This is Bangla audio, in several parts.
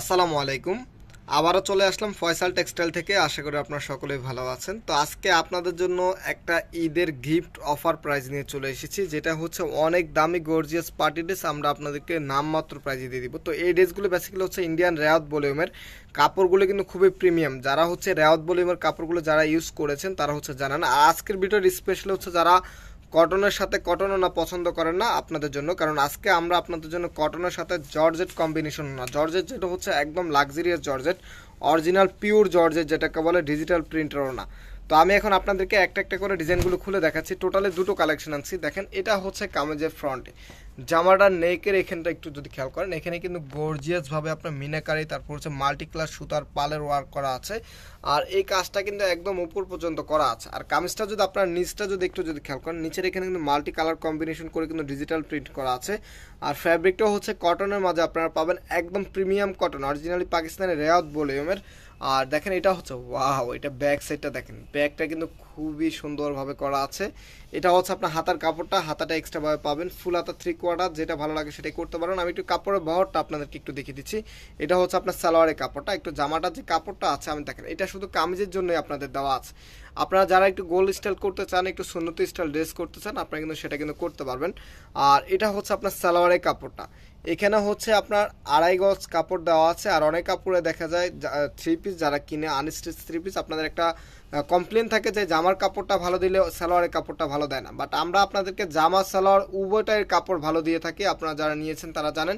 আসসালামু আলাইকুম আবারও চলে আসলাম ফয়সাল টেক্সটাইল থেকে আশা করি আপনারা সকলেই ভালো আছেন তো আজকে আপনাদের জন্য একটা ঈদের গিফট অফার প্রাইজ নিয়ে চলে এসেছি যেটা হচ্ছে অনেক দামি গর্জিয়াস পার্টি ড্রেস আমরা আপনাদেরকে নামমাত্র প্রাইজে দিয়ে দিব তো এই ড্রেসগুলো বেসিক্যালি হচ্ছে ইন্ডিয়ান রেয়াত বলিউমের কাপড়গুলো কিন্তু খুবই প্রিমিয়াম যারা হচ্ছে রেয়াত বলিউমের কাপড়গুলো যারা ইউজ করেছেন তারা হচ্ছে জানান আর আজকের ভিডিওর স্পেশালি হচ্ছে যারা কটনের সাথে কটনও না পছন্দ করেন না আপনাদের জন্য কারণ আজকে আমরা আপনাদের জন্য কটনের সাথে জর্জেট কম্বিনেশন না জর্জেট যেটা হচ্ছে একদম luxurious georgette original pure georgette যেটাকে বলে ডিজিটাল প্রিন্টারও না তো আমি এখন আপনাদেরকে একটা একটা করে ডিজাইনগুলো খুলে দেখাচ্ছি টোটালি দুটো কালেকশন আনছি দেখেন এটা হচ্ছে কামেজের ফ্রন্টে জামাটার নেকের এখানটা একটু যদি খেয়াল করেন এখানে কিন্তু গর্জিয়াসভাবে আপনার মিনাকারি তারপর হচ্ছে মাল্টি ক্লাস সুতার পালের ওয়ার্ক করা আছে আর এই কাজটা কিন্তু একদম উপর পর্যন্ত করা আছে আর কামিজটা যদি আপনার নিচটা যদি একটু যদি খেয়াল করেন নিচের এখানে কিন্তু মাল্টি কালার কম্বিনেশন করে কিন্তু ডিজিটাল প্রিন্ট করা আছে আর ফ্যাব্রিকটা হচ্ছে কটনের মাঝে আপনারা পাবেন একদম প্রিমিয়াম কটন অরিজিনালি পাকিস্তানের রেয়াত বলিউমের আর দেখেন এটা হচ্ছে ওয়াও এটা ব্যাক সাইডটা দেখেন ব্যাকটা কিন্তু খুবই সুন্দরভাবে করা আছে এটা হচ্ছে আপনার হাতার কাপড়টা হাতাটা এক্সট্রাভাবে পাবেন ফুল হাতা থ্রি কোয়ার্টার যেটা ভালো লাগে সেটাই করতে পারেন আমি একটু কাপড়ের বহরটা আপনাদেরকে একটু দেখিয়ে দিচ্ছি এটা হচ্ছে আপনার সালোয়ারের কাপড়টা একটু জামাটা যে কাপড়টা আছে আমি দেখেন এটা শুধু কামিজের জন্যই আপনাদের দেওয়া আছে আপনারা যারা একটু গোল স্টাইল করতে চান একটু সুন্নতি স্টাইল ড্রেস করতে চান আপনারা কিন্তু সেটা কিন্তু করতে পারবেন আর এটা হচ্ছে আপনার সালোয়ারের কাপড়টা এখানে হচ্ছে আপনার আড়াই গজ কাপড় দেওয়া আছে আর অনেক কাপড়ে দেখা যায় থ্রি পিস যারা কিনে আনস্টিচ থ্রি পিস আপনাদের একটা কমপ্লেন থাকে যে জামার কাপড়টা ভালো দিলে সালোয়ারের কাপড়টা ভালো দেয় না বাট আমরা আপনাদেরকে জামা সালোয়ার উভয়টার কাপড় ভালো দিয়ে থাকি আপনারা যারা নিয়েছেন তারা জানেন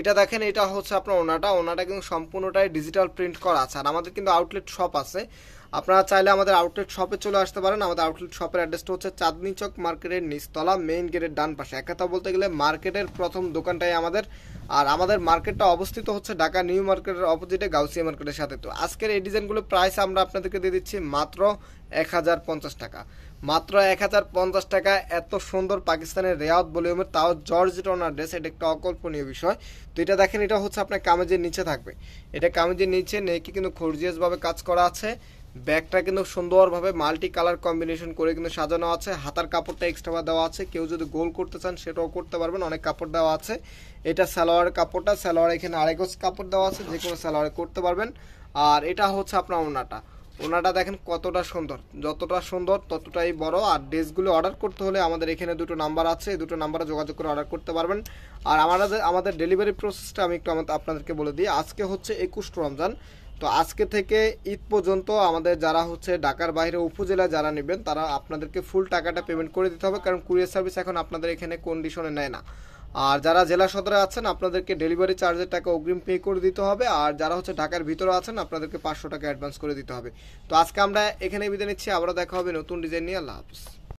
এটা দেখেন এটা হচ্ছে আপনার ওনাটা ওনাটা কিন্তু সম্পূর্ণটাই ডিজিটাল প্রিন্ট করা আছে আর আমাদের কিন্তু আউটলেট শপ আছে আপনারা চাইলে আমাদের আউটলেট শপে চলে আসতে পারেন আমাদের আউটলেট শপের অ্যাড্রেসটা হচ্ছে চাঁদনি চক মার্কেটের নিচতলা মেইন গেটের ডান পাশে এক কথা বলতে গেলে মার্কেটের প্রথম দোকানটাই আমাদের আর আমাদের মার্কেটটা অবস্থিত হচ্ছে ঢাকা নিউ মার্কেটের অপোজিটে গাউসিয়া মার্কেটের সাথে তো আজকের এই ডিজাইনগুলো প্রাইস আমরা আপনাদেরকে দিয়ে দিচ্ছি মাত্র এক হাজার পঞ্চাশ টাকা মাত্র এক হাজার পঞ্চাশ টাকা এত সুন্দর পাকিস্তানের রেয়াত ভলিউমের তাও জর্জ টনার ড্রেস এটা একটা অকল্পনীয় বিষয় তো এটা দেখেন এটা হচ্ছে আপনার কামেজের নিচে থাকবে এটা কামেজের নিচে নেকি কিন্তু খরজিয়াসভাবে কাজ করা আছে ব্যাগটা কিন্তু সুন্দরভাবে মাল্টি কালার কম্বিনেশন করে কিন্তু সাজানো আছে হাতার কাপড়টা এক্সট্রা দেওয়া আছে কেউ যদি গোল করতে চান সেটাও করতে পারবেন অনেক কাপড় দেওয়া আছে এটা সালোয়ার কাপড়টা স্যালোয়ার এখানে আড়াইগজ কাপড় দেওয়া আছে যে কোনো সালোয়ারে করতে পারবেন আর এটা হচ্ছে আপনার ওনাটা ওনাটা দেখেন কতটা সুন্দর যতটা সুন্দর ততটাই বড় আর ড্রেসগুলো অর্ডার করতে হলে আমাদের এখানে দুটো নাম্বার আছে এই দুটো নাম্বারে যোগাযোগ করে অর্ডার করতে পারবেন আর আমাদের আমাদের ডেলিভারি প্রসেসটা আমি একটু আমাদের আপনাদেরকে বলে দিই আজকে হচ্ছে একুশ রমজান তো আজকে থেকে ঈদ পর্যন্ত আমাদের যারা হচ্ছে ঢাকার বাইরে উপজেলায় যারা নেবেন তারা আপনাদেরকে ফুল টাকাটা পেমেন্ট করে দিতে হবে কারণ কুরিয়ার সার্ভিস এখন আপনাদের এখানে কন্ডিশনে নেয় না আর যারা জেলা সদরে আছেন আপনাদেরকে ডেলিভারি চার্জের টাকা অগ্রিম পে করে দিতে হবে আর যারা হচ্ছে ঢাকার ভিতরে আছেন আপনাদেরকে পাঁচশো টাকা অ্যাডভান্স করে দিতে হবে তো আজকে আমরা এখানে বিদায় নিচ্ছি আবারও দেখা হবে নতুন ডিজাইন নিয়ে আল্লাহ হাফিজ